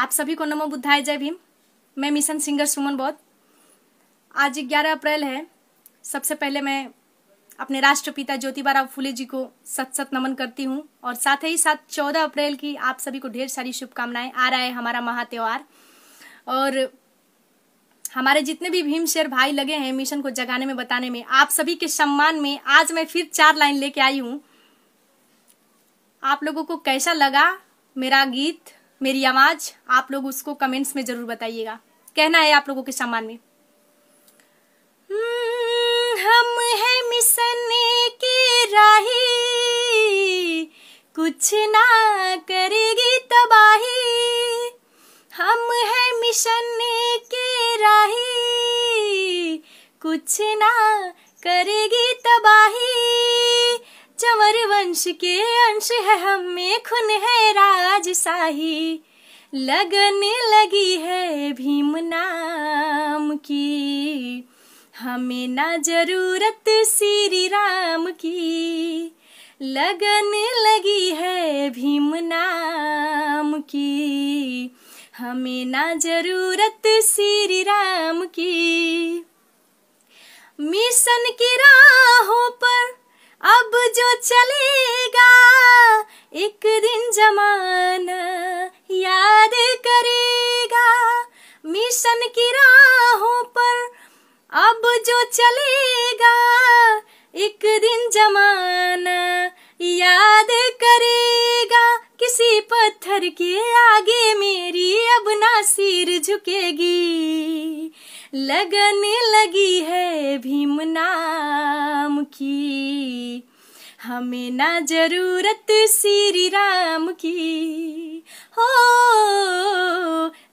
आप सभी को नमो बुद्धाय जय भीम मैं मिशन सिंगर सुमन बौद्ध आज 11 अप्रैल है सबसे पहले मैं अपने राष्ट्रपिता राव फुले जी को सत सत नमन करती हूँ और साथ ही साथ 14 अप्रैल की आप सभी को ढेर सारी शुभकामनाएं आ रहा है हमारा महा त्योहार और हमारे जितने भी भीमशेर भाई लगे हैं मिशन को जगाने में बताने में आप सभी के सम्मान में आज मैं फिर चार लाइन लेके आई हूं आप लोगों को कैसा लगा मेरा गीत मेरी आवाज आप लोग उसको कमेंट्स में जरूर बताइएगा कहना है आप लोगों के सम्मान में हम्म, हम है मिशन के राही कुछ ना करेगी तबाही हम है मिशन के राही कुछ ना करेगी तबाही अंश के अंश है हम में खुन है राज साही लगने लगी है भीम नाम की हमें ना जरूरत श्री राम की लगने लगी है भीम नाम की हमें ना जरूरत श्री राम की मिशन की राहों पर अब जो चलेगा एक दिन जमाना याद करेगा मिशन की राहों पर अब जो चलेगा एक दिन जमाना याद करेगा किसी पत्थर के आगे मेरी अब ना सिर झुकेगी लगने लगी है भीम नाम की हमें ना जरूरत श्री राम की हो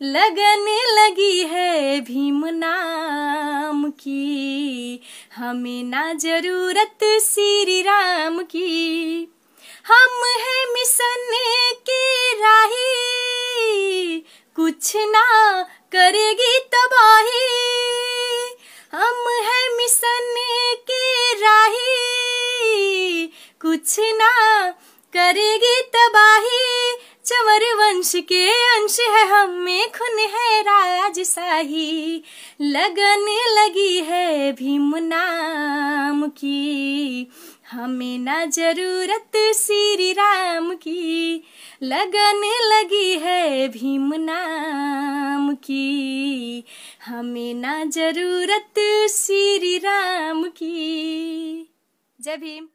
लगने लगी है भीम नाम की हमें ना जरूरत श्री राम की हम है मिशन कुछ ना करेगी तबाही हम है मिशन के राही कुछ ना करेगी तबाही चवर वंश के अंश है हम में खुन है राज साही लगन लगी है भीम नाम की हमें ना जरूरत श्री राम की लगन लगी है भीम नाम की हमें ना जरूरत श्री राम की जय भीम